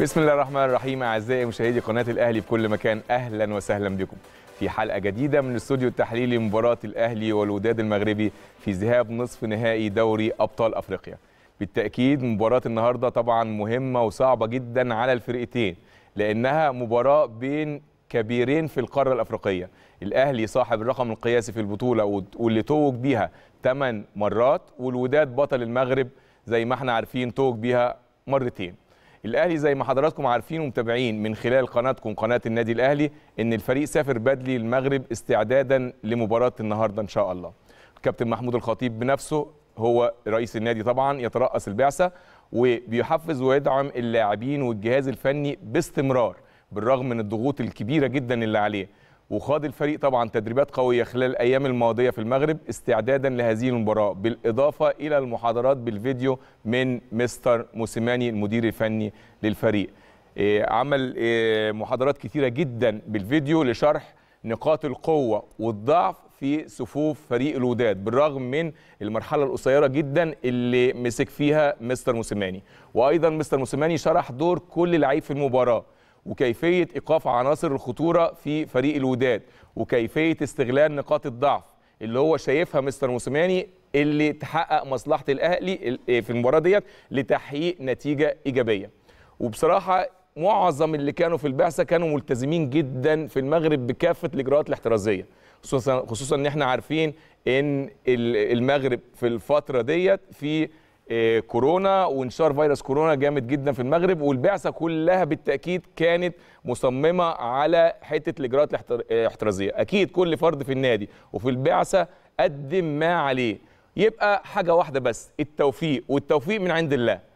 بسم الله الرحمن الرحيم اعزائي مشاهدي قناه الاهلي في كل مكان اهلا وسهلا بكم في حلقه جديده من استوديو التحليلي مباراه الاهلي والوداد المغربي في ذهاب نصف نهائي دوري ابطال افريقيا بالتاكيد مباراه النهارده طبعا مهمه وصعبه جدا على الفرقتين لانها مباراه بين كبيرين في القاره الافريقيه الاهلي صاحب الرقم القياسي في البطوله واللي توج بيها 8 مرات والوداد بطل المغرب زي ما احنا عارفين توج بيها مرتين الاهلي زي ما حضراتكم عارفين ومتابعين من خلال قناتكم قناه النادي الاهلي ان الفريق سافر بدري المغرب استعدادا لمباراه النهارده ان شاء الله كابتن محمود الخطيب بنفسه هو رئيس النادي طبعا يترأس البعثه وبيحفز ويدعم اللاعبين والجهاز الفني باستمرار بالرغم من الضغوط الكبيره جدا اللي عليه وخاض الفريق طبعا تدريبات قوية خلال الأيام الماضية في المغرب استعدادا لهذه المباراة بالإضافة إلى المحاضرات بالفيديو من مستر موسيماني المدير الفني للفريق إيه، عمل إيه، محاضرات كثيرة جدا بالفيديو لشرح نقاط القوة والضعف في صفوف فريق الوداد بالرغم من المرحلة القصيرة جدا اللي مسك فيها مستر موسيماني وأيضا مستر موسيماني شرح دور كل لعيب في المباراة وكيفيه ايقاف عناصر الخطوره في فريق الوداد وكيفيه استغلال نقاط الضعف اللي هو شايفها مستر موسيماني اللي تحقق مصلحه الاهلي آه، في المباراه ديت لتحقيق نتيجه ايجابيه وبصراحه معظم اللي كانوا في البعثه كانوا ملتزمين جدا في المغرب بكافه الاجراءات الاحترازيه خصوصا خصوصا ان احنا عارفين ان المغرب في الفتره ديت في آه، كورونا وانتشار فيروس كورونا جامد جدا في المغرب والبعثه كلها بالتاكيد كانت مصممه على حته الاجراءات آه، الاحترازيه اكيد كل فرد في النادي وفي البعثه قدم ما عليه يبقى حاجه واحده بس التوفيق والتوفيق من عند الله